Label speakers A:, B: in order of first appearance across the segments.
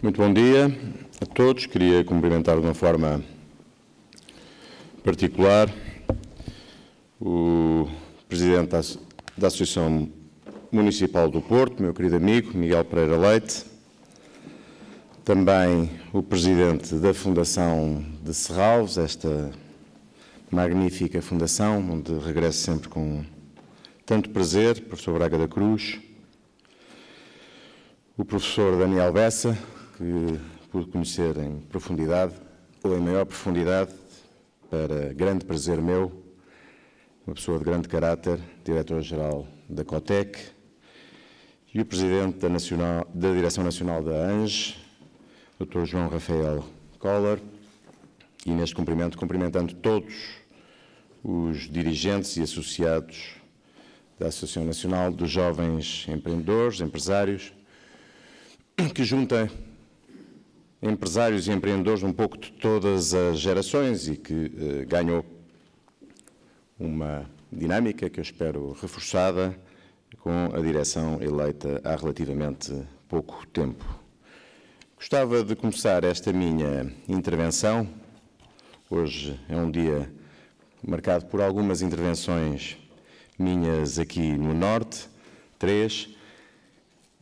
A: Muito bom dia a todos. Queria cumprimentar de uma forma particular o Presidente da Associação Municipal do Porto, meu querido amigo Miguel Pereira Leite, também o Presidente da Fundação de Serralves, esta magnífica fundação, onde regresso sempre com tanto prazer, professor Braga da Cruz, o professor Daniel Bessa, que, pude conhecer em profundidade, ou em maior profundidade, para grande prazer meu, uma pessoa de grande caráter, diretor-geral da COTEC, e o presidente da, Nacional, da Direção Nacional da ANGE Dr. João Rafael Collor, e neste cumprimento, cumprimentando todos os dirigentes e associados da Associação Nacional dos Jovens Empreendedores, Empresários, que juntem empresários e empreendedores um pouco de todas as gerações e que eh, ganhou uma dinâmica que eu espero reforçada com a direção eleita há relativamente pouco tempo. Gostava de começar esta minha intervenção. Hoje é um dia marcado por algumas intervenções minhas aqui no Norte, três,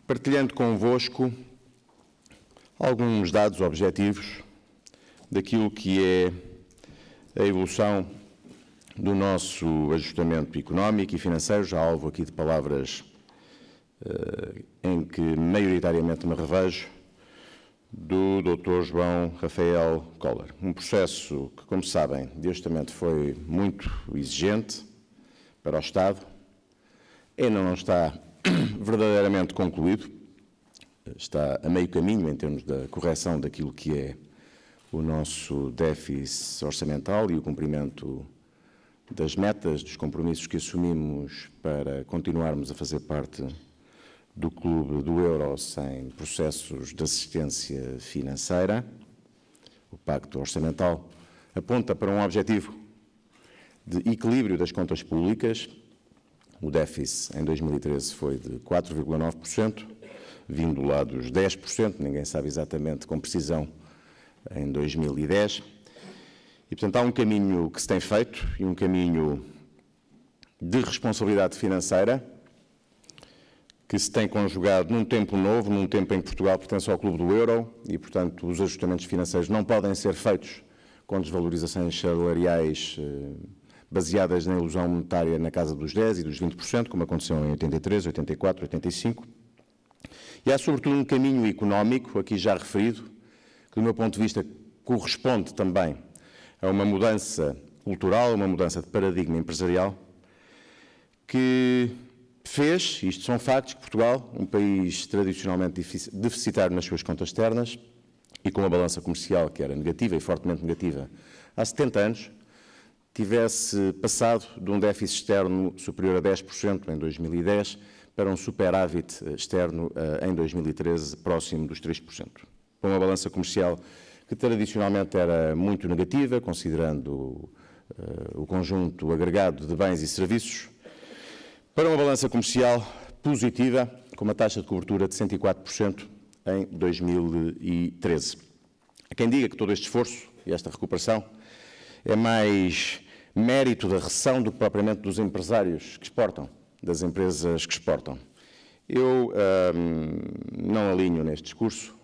A: partilhando convosco alguns dados objetivos daquilo que é a evolução do nosso ajustamento económico e financeiro, já alvo aqui de palavras uh, em que maioritariamente me revejo, do Dr. João Rafael Collor. Um processo que, como sabem, de ajustamento foi muito exigente para o Estado, ainda não está verdadeiramente concluído, está a meio caminho em termos da correção daquilo que é o nosso déficit orçamental e o cumprimento das metas, dos compromissos que assumimos para continuarmos a fazer parte do Clube do Euro sem processos de assistência financeira. O Pacto Orçamental aponta para um objetivo de equilíbrio das contas públicas. O déficit em 2013 foi de 4,9% vindo lá dos 10%, ninguém sabe exatamente com precisão, em 2010. E, portanto, há um caminho que se tem feito e um caminho de responsabilidade financeira que se tem conjugado num tempo novo, num tempo em que Portugal pertence ao Clube do Euro e, portanto, os ajustamentos financeiros não podem ser feitos com desvalorizações salariais eh, baseadas na ilusão monetária na casa dos 10% e dos 20%, como aconteceu em 83, 84, 85. E há, sobretudo, um caminho económico, aqui já referido, que, do meu ponto de vista, corresponde também a uma mudança cultural, uma mudança de paradigma empresarial, que fez, isto são factos, que Portugal, um país tradicionalmente deficitário nas suas contas externas e com uma balança comercial que era negativa e fortemente negativa há 70 anos, tivesse passado de um déficit externo superior a 10% em 2010 para um superávit eh, externo eh, em 2013 próximo dos 3%. Para uma balança comercial que tradicionalmente era muito negativa, considerando eh, o conjunto agregado de bens e serviços, para uma balança comercial positiva, com uma taxa de cobertura de 104% em 2013. Há quem diga que todo este esforço e esta recuperação é mais mérito da recessão do que propriamente dos empresários que exportam, das empresas que exportam. Eu não alinho neste discurso,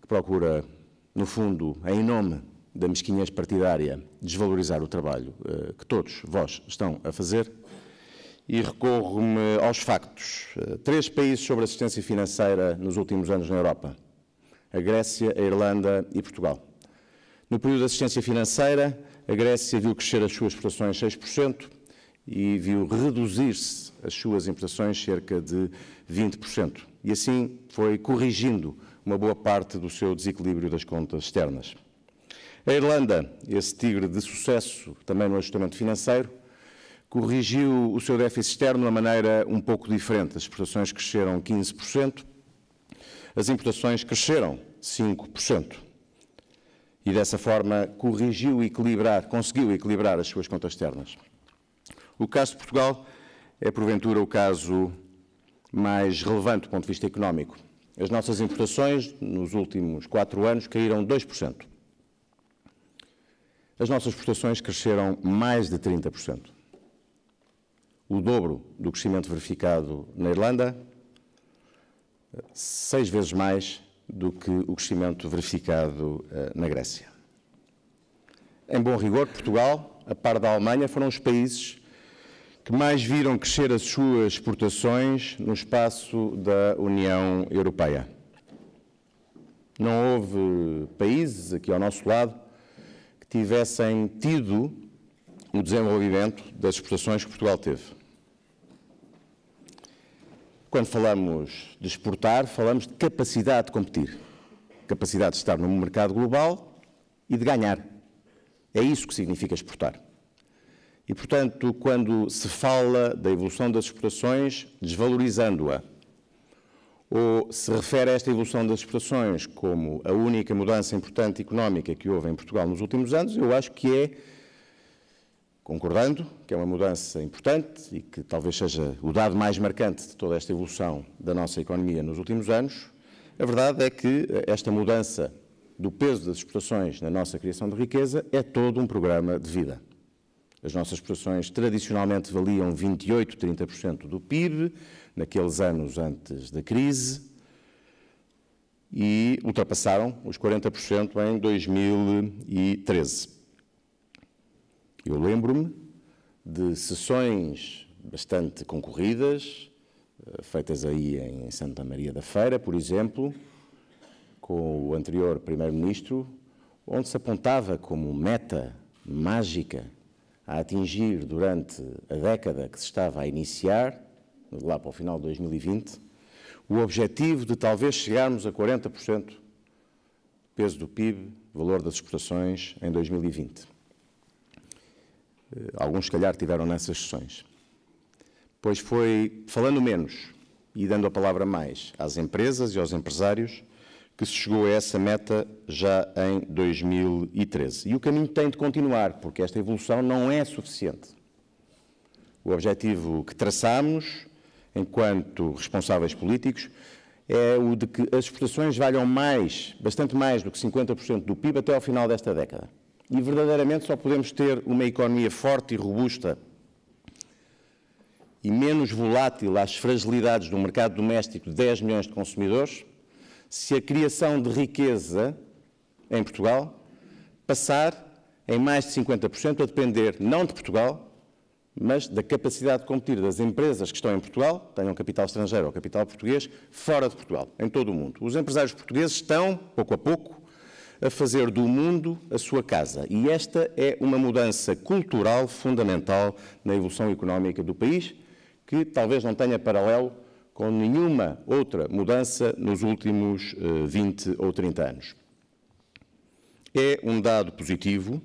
A: que procura, no fundo, em nome da mesquinhez partidária, desvalorizar o trabalho uh, que todos vós estão a fazer, e recorro-me aos factos. Uh, três países sobre assistência financeira nos últimos anos na Europa: a Grécia, a Irlanda e Portugal. No período de assistência financeira, a Grécia viu crescer as suas exportações 6%, e viu reduzir-se as suas importações cerca de 20%. E assim foi corrigindo uma boa parte do seu desequilíbrio das contas externas. A Irlanda, esse tigre de sucesso também no ajustamento financeiro, corrigiu o seu déficit externo de uma maneira um pouco diferente. As exportações cresceram 15%, as importações cresceram 5%. E dessa forma corrigiu e equilibrar, conseguiu equilibrar as suas contas externas. O caso de Portugal é, porventura, o caso mais relevante do ponto de vista económico. As nossas importações, nos últimos quatro anos, caíram 2%. As nossas exportações cresceram mais de 30%. O dobro do crescimento verificado na Irlanda, seis vezes mais do que o crescimento verificado eh, na Grécia. Em bom rigor, Portugal, a par da Alemanha, foram os países que mais viram crescer as suas exportações no espaço da União Europeia. Não houve países aqui ao nosso lado que tivessem tido o desenvolvimento das exportações que Portugal teve. Quando falamos de exportar, falamos de capacidade de competir, capacidade de estar no mercado global e de ganhar. É isso que significa exportar. E, portanto, quando se fala da evolução das exportações desvalorizando-a, ou se refere a esta evolução das exportações como a única mudança importante económica que houve em Portugal nos últimos anos, eu acho que é, concordando, que é uma mudança importante e que talvez seja o dado mais marcante de toda esta evolução da nossa economia nos últimos anos, a verdade é que esta mudança do peso das exportações na nossa criação de riqueza é todo um programa de vida. As nossas exportações tradicionalmente valiam 28, 30% do PIB, naqueles anos antes da crise, e ultrapassaram os 40% em 2013. Eu lembro-me de sessões bastante concorridas, eh, feitas aí em Santa Maria da Feira, por exemplo, com o anterior Primeiro-Ministro, onde se apontava como meta mágica a atingir durante a década que se estava a iniciar, lá para o final de 2020, o objetivo de talvez chegarmos a 40% do peso do PIB, valor das exportações, em 2020. Eh, alguns, se calhar, tiveram nessas sessões. Pois foi falando menos e dando a palavra mais às empresas e aos empresários que se chegou a essa meta já em 2013. E o caminho tem de continuar, porque esta evolução não é suficiente. O objetivo que traçamos, enquanto responsáveis políticos, é o de que as exportações valham mais, bastante mais do que 50% do PIB até ao final desta década. E verdadeiramente só podemos ter uma economia forte e robusta e menos volátil às fragilidades do mercado doméstico de 10 milhões de consumidores se a criação de riqueza em Portugal passar em mais de 50% a depender não de Portugal, mas da capacidade de competir das empresas que estão em Portugal, tenham capital estrangeiro ou capital português, fora de Portugal, em todo o mundo. Os empresários portugueses estão, pouco a pouco, a fazer do mundo a sua casa. E esta é uma mudança cultural fundamental na evolução económica do país, que talvez não tenha paralelo com nenhuma outra mudança nos últimos 20 eh, ou 30 anos. É um dado positivo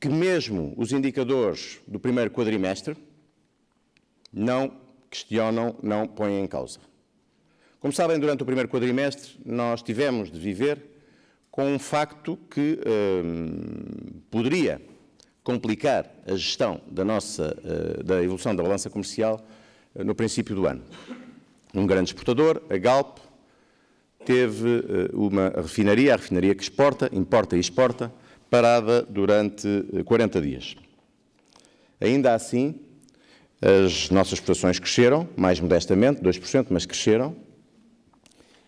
A: que, mesmo os indicadores do primeiro quadrimestre, não questionam, não põem em causa. Como sabem, durante o primeiro quadrimestre, nós tivemos de viver com um facto que ehm, poderia complicar a gestão da, nossa, eh, da evolução da balança comercial eh, no princípio do ano um grande exportador, a Galp, teve eh, uma refinaria, a refinaria que exporta, importa e exporta, parada durante 40 eh, dias. Ainda assim, as nossas exportações cresceram, mais modestamente, 2%, mas cresceram,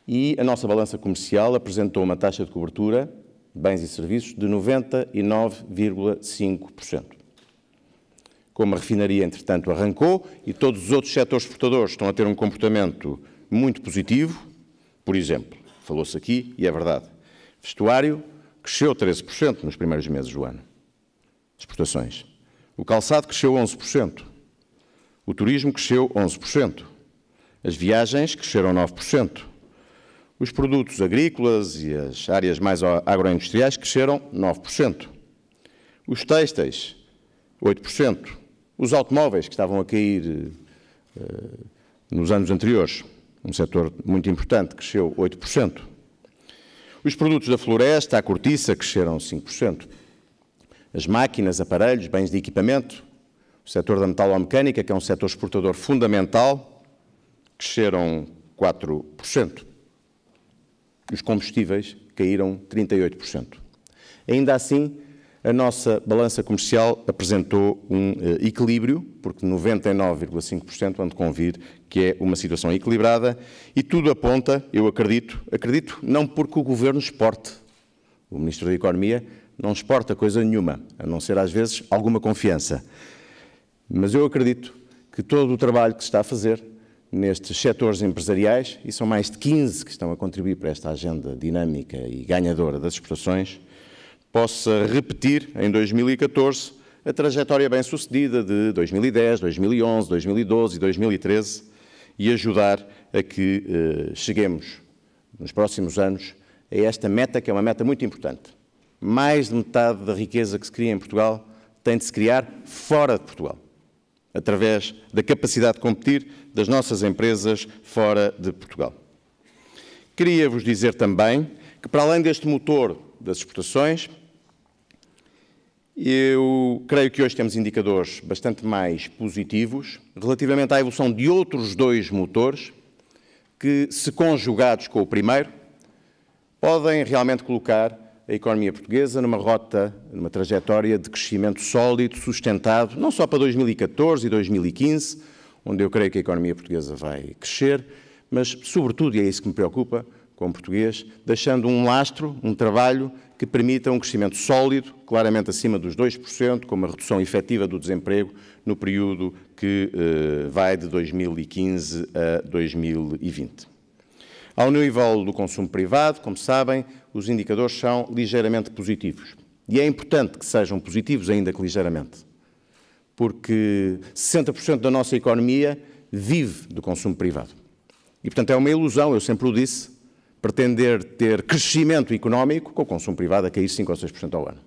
A: e a nossa balança comercial apresentou uma taxa de cobertura, bens e serviços, de 99,5% como a refinaria, entretanto, arrancou, e todos os outros setores exportadores estão a ter um comportamento muito positivo. Por exemplo, falou-se aqui, e é verdade, vestuário cresceu 13% nos primeiros meses do ano, exportações. O calçado cresceu 11%. O turismo cresceu 11%. As viagens cresceram 9%. Os produtos agrícolas e as áreas mais agroindustriais cresceram 9%. Os têxteis, 8%. Os automóveis, que estavam a cair uh, nos anos anteriores, um setor muito importante, cresceu 8%. Os produtos da floresta, a cortiça, cresceram 5%. As máquinas, aparelhos, bens de equipamento, o setor da metalomecânica, que é um setor exportador fundamental, cresceram 4%. Os combustíveis caíram 38%. Ainda assim, a nossa balança comercial apresentou um eh, equilíbrio, porque 99,5% onde convir que é uma situação equilibrada, e tudo aponta, eu acredito, acredito não porque o Governo exporte, o Ministro da Economia não exporta coisa nenhuma, a não ser às vezes alguma confiança, mas eu acredito que todo o trabalho que se está a fazer nestes setores empresariais, e são mais de 15 que estão a contribuir para esta agenda dinâmica e ganhadora das exportações, possa repetir em 2014 a trajetória bem-sucedida de 2010, 2011, 2012 e 2013 e ajudar a que eh, cheguemos nos próximos anos a esta meta, que é uma meta muito importante. Mais de metade da riqueza que se cria em Portugal tem de se criar fora de Portugal, através da capacidade de competir das nossas empresas fora de Portugal. Queria vos dizer também que, para além deste motor das exportações. Eu creio que hoje temos indicadores bastante mais positivos relativamente à evolução de outros dois motores que, se conjugados com o primeiro, podem realmente colocar a economia portuguesa numa rota, numa trajetória de crescimento sólido, sustentado, não só para 2014 e 2015, onde eu creio que a economia portuguesa vai crescer, mas, sobretudo, e é isso que me preocupa, como português, deixando um lastro, um trabalho que permita um crescimento sólido, claramente acima dos 2%, com uma redução efetiva do desemprego no período que eh, vai de 2015 a 2020. Ao nível do consumo privado, como sabem, os indicadores são ligeiramente positivos. E é importante que sejam positivos, ainda que ligeiramente, porque 60% da nossa economia vive do consumo privado. E, portanto, é uma ilusão, eu sempre o disse, pretender ter crescimento económico com o consumo privado a cair 5% ou 6% ao ano.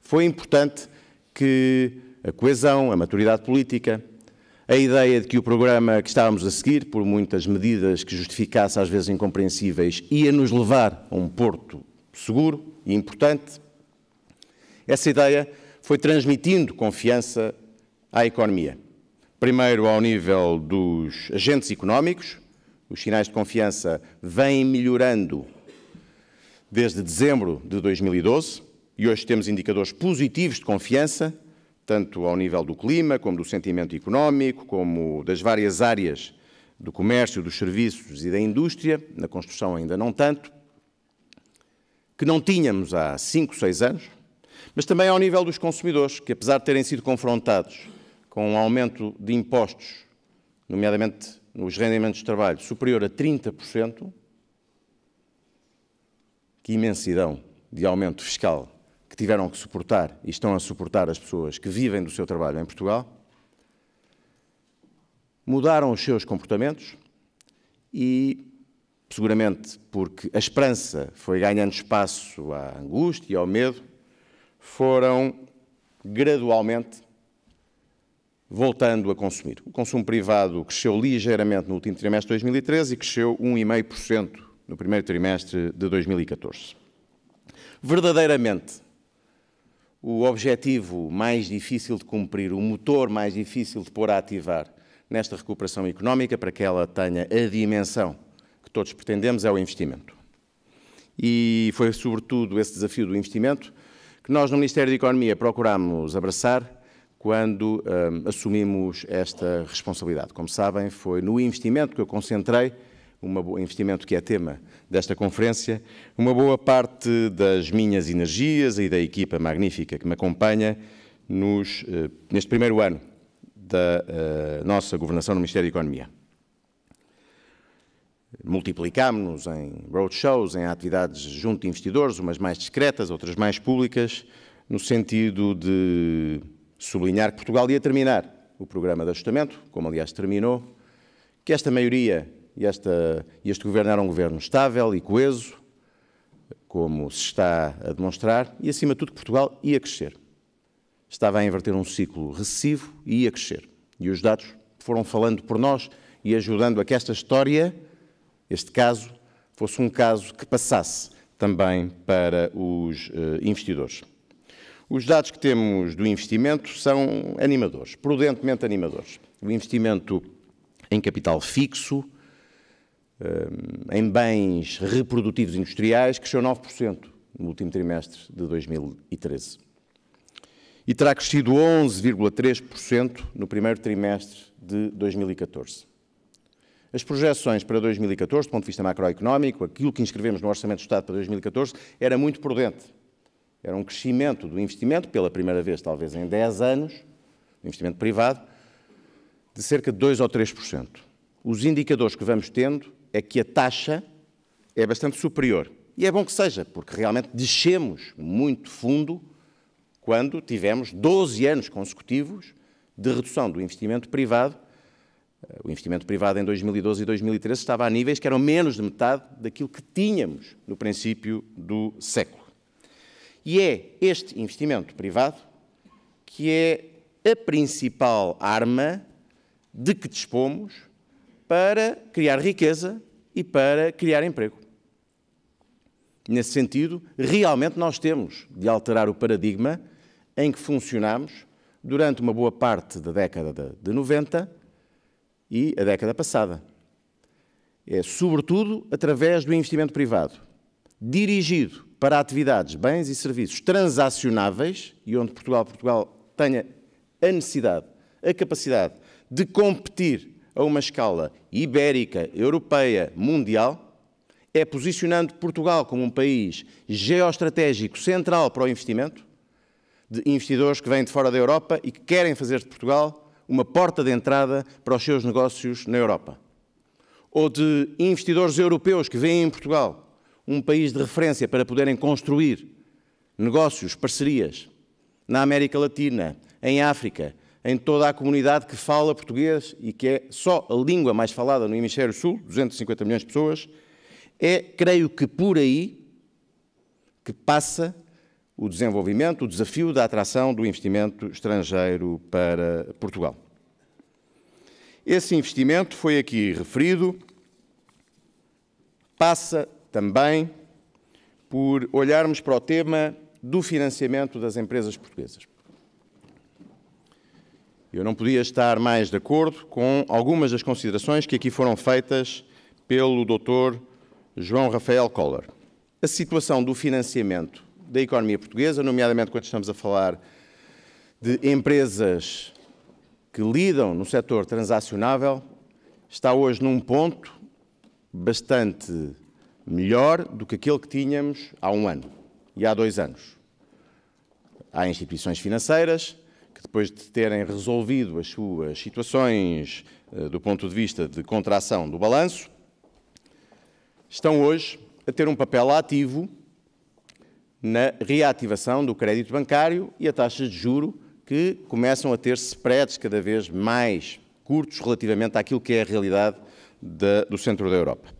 A: Foi importante que a coesão, a maturidade política, a ideia de que o programa que estávamos a seguir, por muitas medidas que justificasse às vezes incompreensíveis, ia nos levar a um porto seguro e importante, essa ideia foi transmitindo confiança à economia. Primeiro ao nível dos agentes económicos, os sinais de confiança vêm melhorando desde dezembro de 2012 e hoje temos indicadores positivos de confiança, tanto ao nível do clima, como do sentimento económico, como das várias áreas do comércio, dos serviços e da indústria, na construção ainda não tanto, que não tínhamos há 5, 6 anos, mas também ao nível dos consumidores, que apesar de terem sido confrontados com um aumento de impostos, nomeadamente nos rendimentos de trabalho superior a 30%, que imensidão de aumento fiscal que tiveram que suportar e estão a suportar as pessoas que vivem do seu trabalho em Portugal, mudaram os seus comportamentos e, seguramente porque a esperança foi ganhando espaço à angústia e ao medo, foram gradualmente voltando a consumir. O consumo privado cresceu ligeiramente no último trimestre de 2013 e cresceu 1,5% no primeiro trimestre de 2014. Verdadeiramente, o objetivo mais difícil de cumprir, o motor mais difícil de pôr a ativar nesta recuperação económica, para que ela tenha a dimensão que todos pretendemos, é o investimento. E foi sobretudo esse desafio do investimento que nós no Ministério da Economia procurámos abraçar quando hum, assumimos esta responsabilidade. Como sabem, foi no investimento que eu concentrei, um investimento que é tema desta conferência, uma boa parte das minhas energias e da equipa magnífica que me acompanha nos, eh, neste primeiro ano da uh, nossa governação no Ministério da Economia. Multiplicámos-nos em roadshows, em atividades junto de investidores, umas mais discretas, outras mais públicas, no sentido de sublinhar que Portugal ia terminar o programa de ajustamento, como aliás terminou, que esta maioria e esta, este governo era um governo estável e coeso, como se está a demonstrar, e acima de tudo que Portugal ia crescer. Estava a inverter um ciclo recessivo e ia crescer. E os dados foram falando por nós e ajudando a que esta história, este caso, fosse um caso que passasse também para os eh, investidores. Os dados que temos do investimento são animadores, prudentemente animadores. O investimento em capital fixo, hum, em bens reprodutivos industriais, cresceu 9% no último trimestre de 2013 e terá crescido 11,3% no primeiro trimestre de 2014. As projeções para 2014, do ponto de vista macroeconómico, aquilo que inscrevemos no Orçamento do Estado para 2014, era muito prudente era um crescimento do investimento, pela primeira vez talvez em 10 anos, investimento privado, de cerca de 2 ou 3%. Os indicadores que vamos tendo é que a taxa é bastante superior. E é bom que seja, porque realmente descemos muito fundo quando tivemos 12 anos consecutivos de redução do investimento privado. O investimento privado em 2012 e 2013 estava a níveis que eram menos de metade daquilo que tínhamos no princípio do século. E é este investimento privado que é a principal arma de que dispomos para criar riqueza e para criar emprego. Nesse sentido, realmente nós temos de alterar o paradigma em que funcionamos durante uma boa parte da década de 90 e a década passada. É sobretudo através do investimento privado, dirigido para atividades, bens e serviços transacionáveis e onde Portugal, Portugal tenha a necessidade, a capacidade de competir a uma escala ibérica, europeia, mundial, é posicionando Portugal como um país geoestratégico central para o investimento, de investidores que vêm de fora da Europa e que querem fazer de Portugal uma porta de entrada para os seus negócios na Europa. Ou de investidores europeus que vêm em Portugal um país de referência para poderem construir negócios, parcerias na América Latina, em África, em toda a comunidade que fala português e que é só a língua mais falada no Hemisfério Sul, 250 milhões de pessoas, é, creio que por aí, que passa o desenvolvimento, o desafio da atração do investimento estrangeiro para Portugal. Esse investimento foi aqui referido, passa também por olharmos para o tema do financiamento das empresas portuguesas. Eu não podia estar mais de acordo com algumas das considerações que aqui foram feitas pelo Dr. João Rafael Collor. A situação do financiamento da economia portuguesa, nomeadamente quando estamos a falar de empresas que lidam no setor transacionável, está hoje num ponto bastante melhor do que aquele que tínhamos há um ano e há dois anos. Há instituições financeiras que, depois de terem resolvido as suas situações eh, do ponto de vista de contração do balanço, estão hoje a ter um papel ativo na reativação do crédito bancário e a taxa de juro que começam a ter spreads cada vez mais curtos relativamente àquilo que é a realidade do centro da Europa.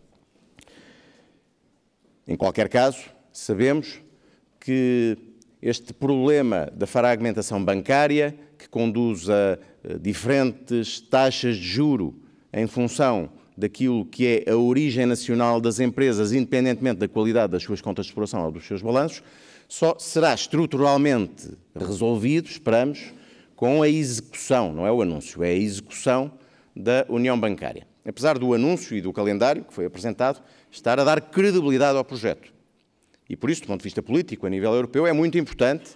A: Em qualquer caso, sabemos que este problema da fragmentação bancária, que conduz a eh, diferentes taxas de juro em função daquilo que é a origem nacional das empresas, independentemente da qualidade das suas contas de exploração ou dos seus balanços, só será estruturalmente resolvido, esperamos, com a execução, não é o anúncio, é a execução da União Bancária apesar do anúncio e do calendário que foi apresentado, estar a dar credibilidade ao projeto. E por isso, do ponto de vista político, a nível europeu, é muito importante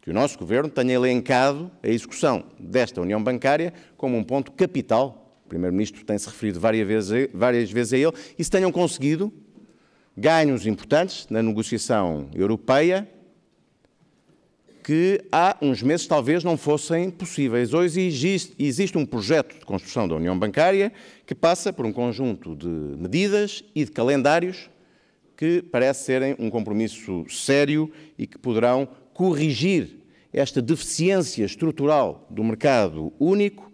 A: que o nosso governo tenha elencado a execução desta União Bancária como um ponto capital. O Primeiro-Ministro tem-se referido várias vezes, a, várias vezes a ele, e se tenham conseguido ganhos importantes na negociação europeia que há uns meses talvez não fossem possíveis. Hoje existe, existe, um projeto de construção da União Bancária que passa por um conjunto de medidas e de calendários que parece serem um compromisso sério e que poderão corrigir esta deficiência estrutural do mercado único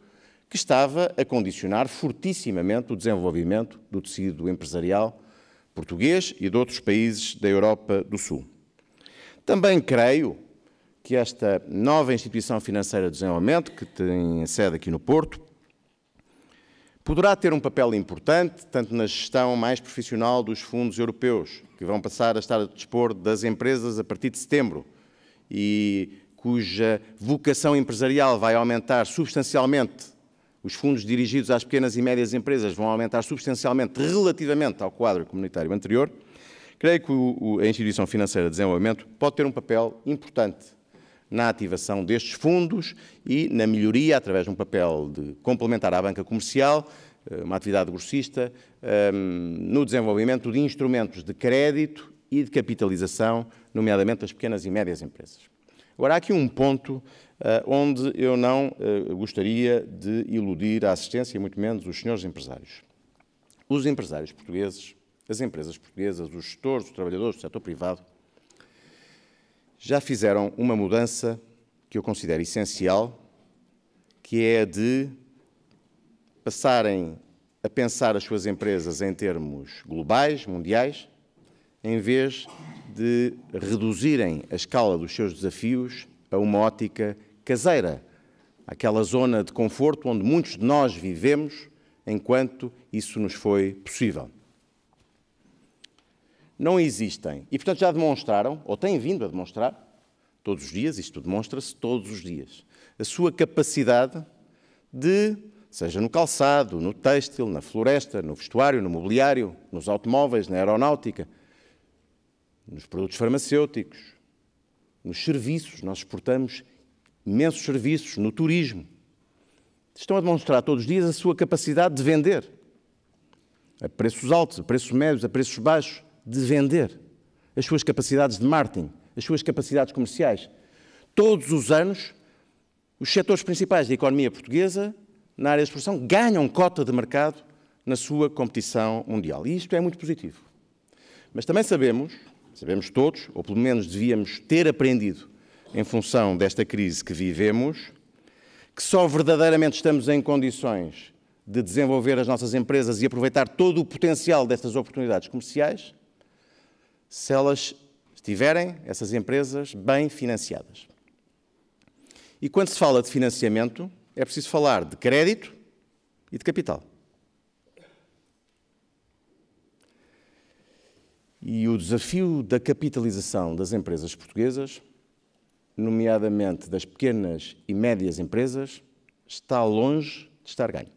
A: que estava a condicionar fortissimamente o desenvolvimento do tecido empresarial português e de outros países da Europa do Sul. Também creio que esta nova instituição financeira de desenvolvimento, que tem sede aqui no Porto, poderá ter um papel importante, tanto na gestão mais profissional dos fundos europeus, que vão passar a estar a dispor das empresas a partir de setembro, e cuja vocação empresarial vai aumentar substancialmente, os fundos dirigidos às pequenas e médias empresas vão aumentar substancialmente relativamente ao quadro comunitário anterior, creio que a Instituição Financeira de Desenvolvimento pode ter um papel importante na ativação destes fundos e na melhoria, através de um papel de complementar à banca comercial, eh, uma atividade grossista, eh, no desenvolvimento de instrumentos de crédito e de capitalização, nomeadamente das pequenas e médias empresas. Agora, há aqui um ponto eh, onde eu não gostaria de iludir a assistência, muito menos os senhores empresários. Os empresários portugueses, as empresas portuguesas, os gestores, os trabalhadores do setor privado, já fizeram uma mudança que eu considero essencial, que é a de passarem a pensar as suas empresas em termos globais, mundiais, em vez de reduzirem a escala dos seus desafios a uma ótica caseira, aquela zona de conforto onde muitos de nós vivemos enquanto isso nos foi possível não existem. E, portanto, já demonstraram, ou têm vindo a demonstrar, todos os dias, isto demonstra-se todos os dias, a sua capacidade de, seja no calçado, no têxtil, na floresta, no vestuário, no mobiliário, nos automóveis, na aeronáutica, nos produtos farmacêuticos, nos serviços, nós exportamos imensos serviços, no turismo. Estão a demonstrar todos os dias a sua capacidade de vender a preços altos, a preços médios, a preços baixos de vender, as suas capacidades de marketing, as suas capacidades comerciais. Todos os anos, os setores principais da economia portuguesa, na área de exportação, ganham cota de mercado na sua competição mundial. E isto é muito positivo. Mas também sabemos, sabemos todos, ou pelo menos devíamos ter aprendido em função desta crise que vivemos, que só verdadeiramente estamos em condições de desenvolver as nossas empresas e aproveitar todo o potencial destas oportunidades comerciais se elas estiverem, essas empresas, bem financiadas. E quando se fala de financiamento, é preciso falar de crédito e de capital. E o desafio da capitalização das empresas portuguesas, nomeadamente das pequenas e médias empresas, está longe de estar ganho.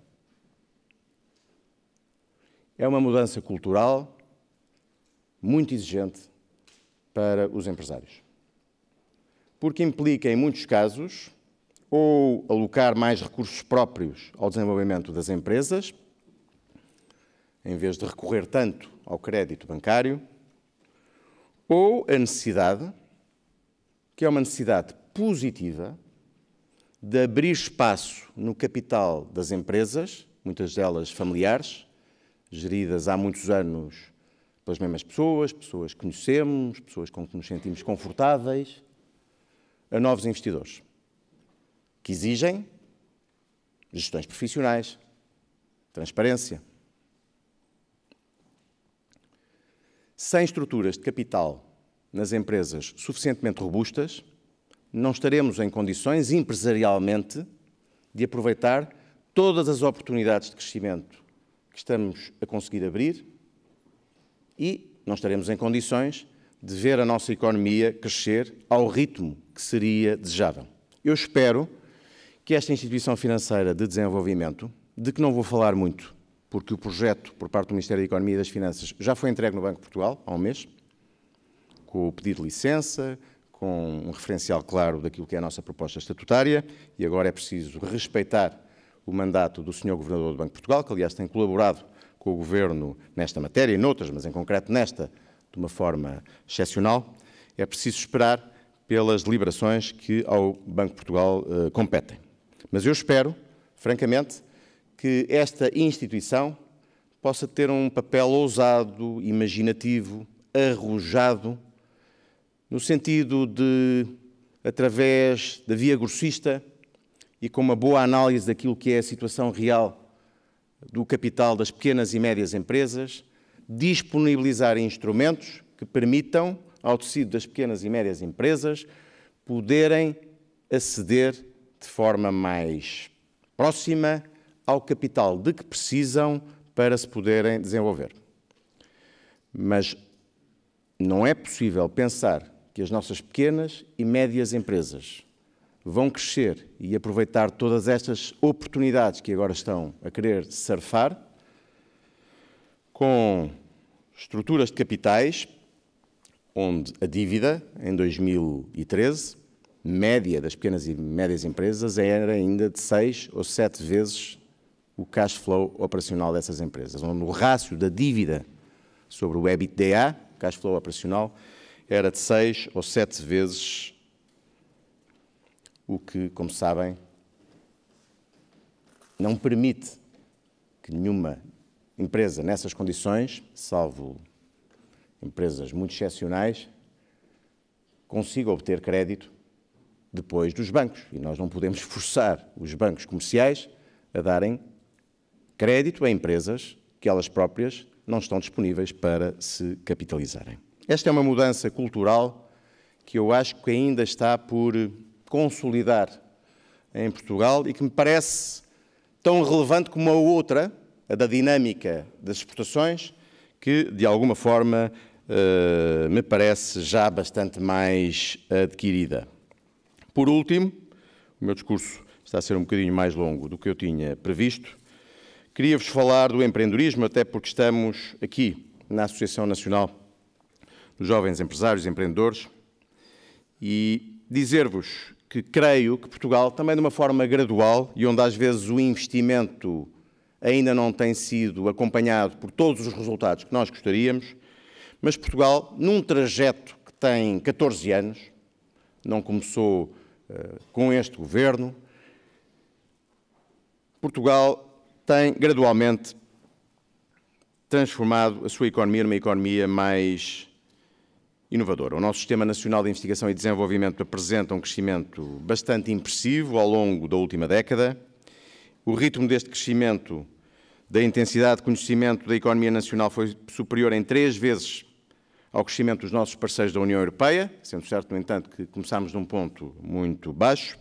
A: É uma mudança cultural muito exigente para os empresários. Porque implica, em muitos casos, ou alocar mais recursos próprios ao desenvolvimento das empresas, em vez de recorrer tanto ao crédito bancário, ou a necessidade, que é uma necessidade positiva, de abrir espaço no capital das empresas, muitas delas familiares, geridas há muitos anos pelas mesmas pessoas, pessoas que conhecemos, pessoas com que nos sentimos confortáveis, a novos investidores, que exigem gestões profissionais, transparência. Sem estruturas de capital nas empresas suficientemente robustas, não estaremos em condições, empresarialmente, de aproveitar todas as oportunidades de crescimento que estamos a conseguir abrir e não estaremos em condições de ver a nossa economia crescer ao ritmo que seria desejável. Eu espero que esta instituição financeira de desenvolvimento, de que não vou falar muito, porque o projeto por parte do Ministério da Economia e das Finanças já foi entregue no Banco de Portugal há um mês, com o pedido de licença, com um referencial claro daquilo que é a nossa proposta estatutária, e agora é preciso respeitar o mandato do Sr. Governador do Banco de Portugal, que aliás tem colaborado com o Governo nesta matéria e noutras, mas em concreto nesta, de uma forma excepcional. É preciso esperar pelas deliberações que ao Banco de Portugal eh, competem. Mas eu espero, francamente, que esta instituição possa ter um papel ousado, imaginativo, arrojado, no sentido de, através da via grossista e com uma boa análise daquilo que é a situação real do capital das pequenas e médias empresas, disponibilizar instrumentos que permitam ao tecido das pequenas e médias empresas poderem aceder de forma mais próxima ao capital de que precisam para se poderem desenvolver. Mas não é possível pensar que as nossas pequenas e médias empresas vão crescer e aproveitar todas estas oportunidades que agora estão a querer surfar com estruturas de capitais onde a dívida em 2013 média das pequenas e médias empresas era ainda de seis ou sete vezes o cash flow operacional dessas empresas, onde o rácio da dívida sobre o EBITDA, cash flow operacional, era de seis ou sete vezes o que, como sabem, não permite que nenhuma empresa nessas condições, salvo empresas muito excepcionais, consiga obter crédito depois dos bancos. E nós não podemos forçar os bancos comerciais a darem crédito a empresas que elas próprias não estão disponíveis para se capitalizarem. Esta é uma mudança cultural que eu acho que ainda está por consolidar em Portugal e que me parece tão relevante como a outra, a da dinâmica das exportações, que de alguma forma eh, me parece já bastante mais adquirida. Por último, o meu discurso está a ser um bocadinho mais longo do que eu tinha previsto. Queria-vos falar do empreendedorismo, até porque estamos aqui na Associação Nacional dos Jovens Empresários e Empreendedores e dizer-vos que creio que Portugal, também de uma forma gradual e onde às vezes o investimento ainda não tem sido acompanhado por todos os resultados que nós gostaríamos, mas Portugal, num trajeto que tem 14 anos, não começou uh, com este governo, Portugal tem gradualmente transformado a sua economia numa economia mais inovadora. O nosso Sistema Nacional de Investigação e Desenvolvimento apresenta um crescimento bastante impressivo ao longo da última década. O ritmo deste crescimento da intensidade de conhecimento da economia nacional foi superior em três vezes ao crescimento dos nossos parceiros da União Europeia, sendo certo, no entanto, que começámos num ponto muito baixo.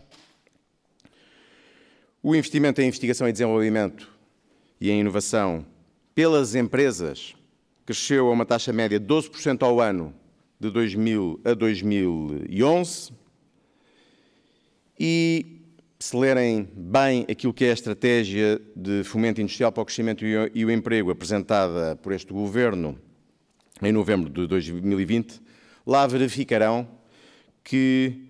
A: O investimento em investigação e desenvolvimento e em inovação pelas empresas cresceu a uma taxa média de 12% ao ano de 2000 a 2011 e se lerem bem aquilo que é a estratégia de fomento industrial para o crescimento e o emprego apresentada por este governo em novembro de 2020, lá verificarão que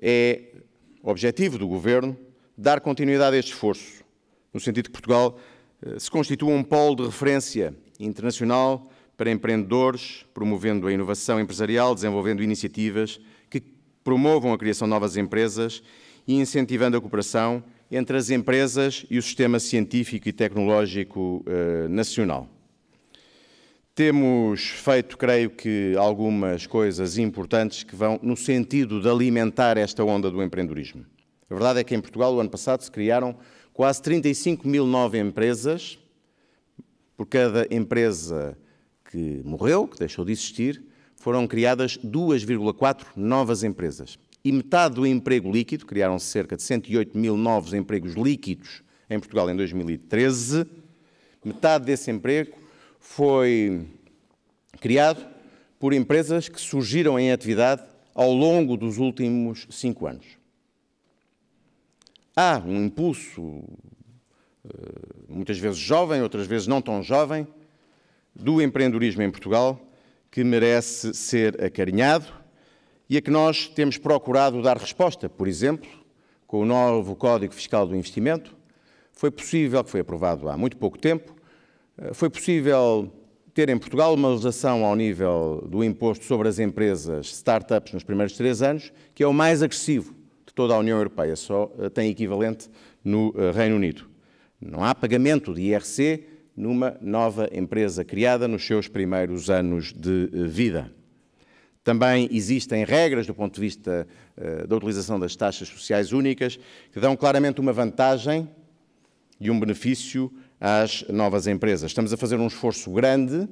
A: é objetivo do governo dar continuidade a este esforço, no sentido que Portugal eh, se constitua um polo de referência internacional para empreendedores, promovendo a inovação empresarial, desenvolvendo iniciativas que promovam a criação de novas empresas e incentivando a cooperação entre as empresas e o sistema científico e tecnológico eh, nacional. Temos feito, creio que, algumas coisas importantes que vão no sentido de alimentar esta onda do empreendedorismo. A verdade é que em Portugal, o ano passado, se criaram quase 35 mil novas empresas. Por cada empresa que morreu, que deixou de existir, foram criadas 2,4 novas empresas. E metade do emprego líquido, criaram-se cerca de 108 mil novos empregos líquidos em Portugal em 2013, metade desse emprego foi criado por empresas que surgiram em atividade ao longo dos últimos cinco anos. Há um impulso, eh, muitas vezes jovem, outras vezes não tão jovem, do empreendedorismo em Portugal, que merece ser acarinhado e a que nós temos procurado dar resposta, por exemplo, com o novo Código Fiscal do Investimento. Foi possível, que foi aprovado há muito pouco tempo, eh, foi possível ter em Portugal uma legislação ao nível do imposto sobre as empresas startups nos primeiros três anos, que é o mais agressivo de toda a União Europeia, só eh, tem equivalente no eh, Reino Unido. Não há pagamento de IRC numa nova empresa criada nos seus primeiros anos de eh, vida. Também existem regras do ponto de vista uh, da utilização das taxas sociais únicas que dão claramente uma vantagem e um benefício às novas empresas. Estamos a fazer um esforço grande,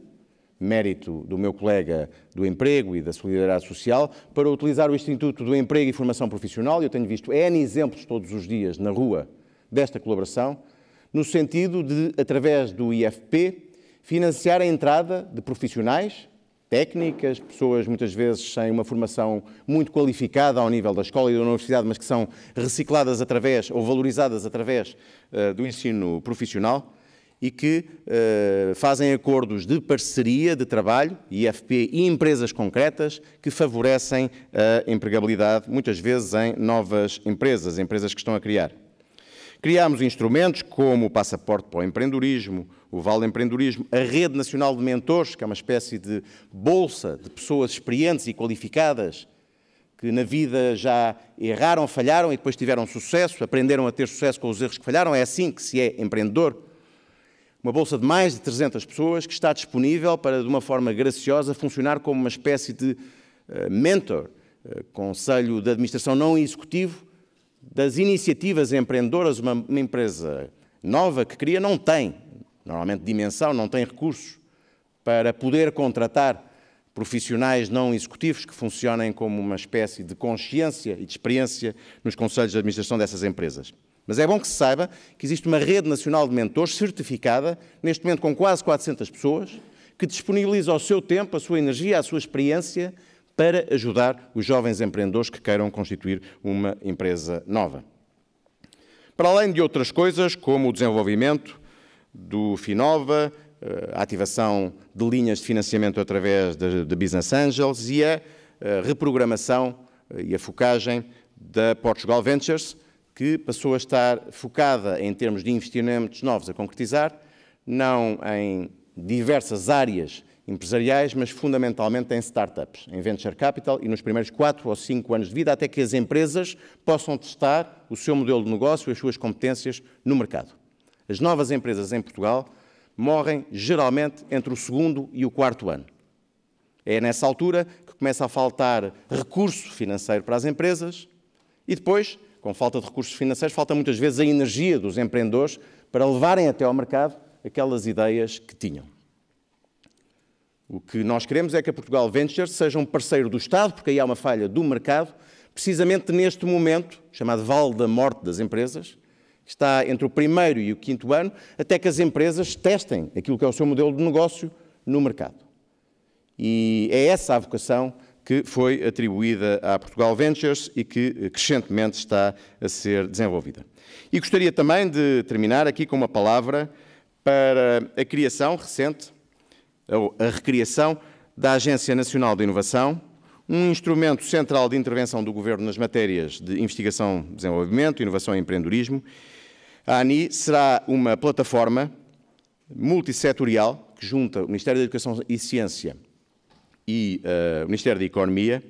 A: mérito do meu colega do emprego e da solidariedade social, para utilizar o Instituto do Emprego e Formação Profissional. Eu tenho visto N exemplos todos os dias na rua desta colaboração no sentido de, através do IFP, financiar a entrada de profissionais, técnicas, pessoas muitas vezes sem uma formação muito qualificada ao nível da escola e da universidade, mas que são recicladas através ou valorizadas através uh, do ensino profissional e que uh, fazem acordos de parceria de trabalho, IFP e empresas concretas, que favorecem a empregabilidade, muitas vezes em novas empresas, empresas que estão a criar. Criámos instrumentos como o Passaporte para o Empreendedorismo, o Vale Empreendedorismo, a Rede Nacional de Mentores, que é uma espécie de bolsa de pessoas experientes e qualificadas que na vida já erraram, falharam e depois tiveram sucesso, aprenderam a ter sucesso com os erros que falharam. É assim que se é empreendedor. Uma bolsa de mais de 300 pessoas que está disponível para, de uma forma graciosa, funcionar como uma espécie de eh, mentor, eh, conselho de administração não executivo, das iniciativas empreendedoras uma, uma empresa nova que cria não tem, normalmente dimensão, não tem recursos para poder contratar profissionais não executivos que funcionem como uma espécie de consciência e de experiência nos conselhos de administração dessas empresas. Mas é bom que se saiba que existe uma rede nacional de mentores certificada, neste momento com quase 400 pessoas, que disponibiliza o seu tempo, a sua energia, a sua experiência para ajudar os jovens empreendedores que queiram constituir uma empresa nova. Para além de outras coisas, como o desenvolvimento do Finova, eh, a ativação de linhas de financiamento através de, Business Angels e a, a eh, reprogramação eh, e a focagem da Portugal Ventures, que passou a estar focada em termos de investimentos novos a concretizar, não em diversas áreas empresariais, mas fundamentalmente em startups, em venture capital e nos primeiros 4 ou 5 anos de vida, até que as empresas possam testar o seu modelo de negócio e as suas competências no mercado. As novas empresas em Portugal morrem geralmente entre o segundo e o quarto ano. É nessa altura que começa a faltar recurso financeiro para as empresas e depois, com falta de recursos financeiros, falta muitas vezes a energia dos empreendedores para levarem até ao mercado aquelas ideias que tinham. O que nós queremos é que a Portugal Ventures seja um parceiro do Estado, porque aí há uma falha do mercado, precisamente neste momento, chamado vale da morte das empresas, que está entre o primeiro e o quinto ano, até que as empresas testem aquilo que é o seu modelo de negócio no mercado. E é essa a vocação que foi atribuída à Portugal Ventures e que eh, crescentemente está a ser desenvolvida. E gostaria também de terminar aqui com uma palavra para a criação recente é a recriação da Agência Nacional de Inovação, um instrumento central de intervenção do Governo nas matérias de investigação, desenvolvimento, inovação e empreendedorismo, a ANI será uma plataforma multissetorial que junta o Ministério da Educação e Ciência e uh, o Ministério da Economia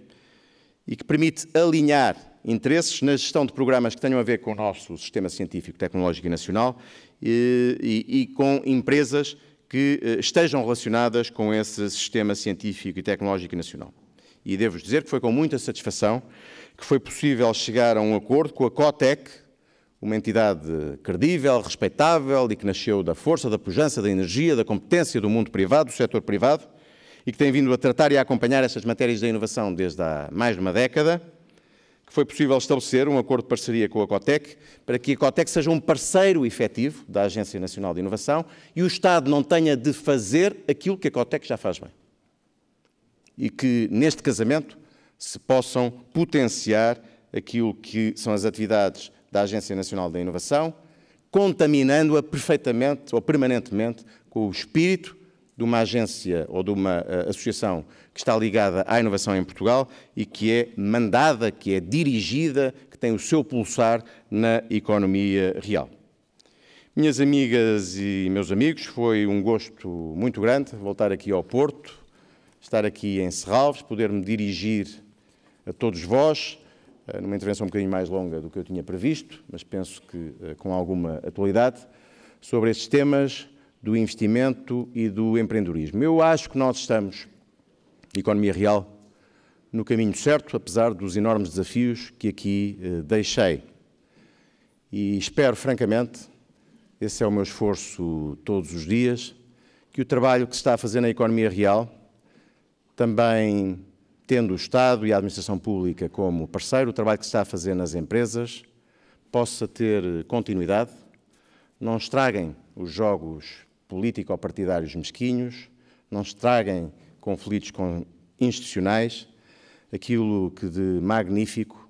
A: e que permite alinhar interesses na gestão de programas que tenham a ver com o nosso sistema científico, tecnológico e nacional e, e, e com empresas que eh, estejam relacionadas com esse sistema científico e tecnológico nacional. E devo-vos dizer que foi com muita satisfação que foi possível chegar a um acordo com a COTEC, uma entidade credível, respeitável e que nasceu da força, da pujança, da energia, da competência do mundo privado, do setor privado, e que tem vindo a tratar e a acompanhar essas matérias da inovação desde há mais de uma década que foi possível estabelecer um acordo de parceria com a Cotec para que a Cotec seja um parceiro efetivo da Agência Nacional de Inovação e o Estado não tenha de fazer aquilo que a Cotec já faz bem. E que neste casamento se possam potenciar aquilo que são as atividades da Agência Nacional da Inovação, contaminando-a perfeitamente ou permanentemente com o espírito de uma agência ou de uma eh, associação está ligada à inovação em Portugal e que é mandada, que é dirigida, que tem o seu pulsar na economia real. Minhas amigas e meus amigos, foi um gosto muito grande voltar aqui ao Porto, estar aqui em Serralves, poder-me dirigir a todos vós, eh, numa intervenção um bocadinho mais longa do que eu tinha previsto, mas penso que eh, com alguma atualidade, sobre estes temas do investimento e do empreendedorismo. Eu acho que nós estamos economia real no caminho certo, apesar dos enormes desafios que aqui eh, deixei. E espero, francamente, esse é o meu esforço todos os dias, que o trabalho que se está a fazer na economia real, também tendo o Estado e a administração pública como parceiro, o trabalho que se está a fazer nas empresas possa ter continuidade, não estraguem os jogos político-partidários mesquinhos, não estraguem conflitos institucionais, aquilo que de magnífico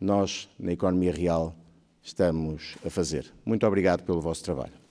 A: nós, na economia real, estamos a fazer. Muito obrigado pelo vosso trabalho.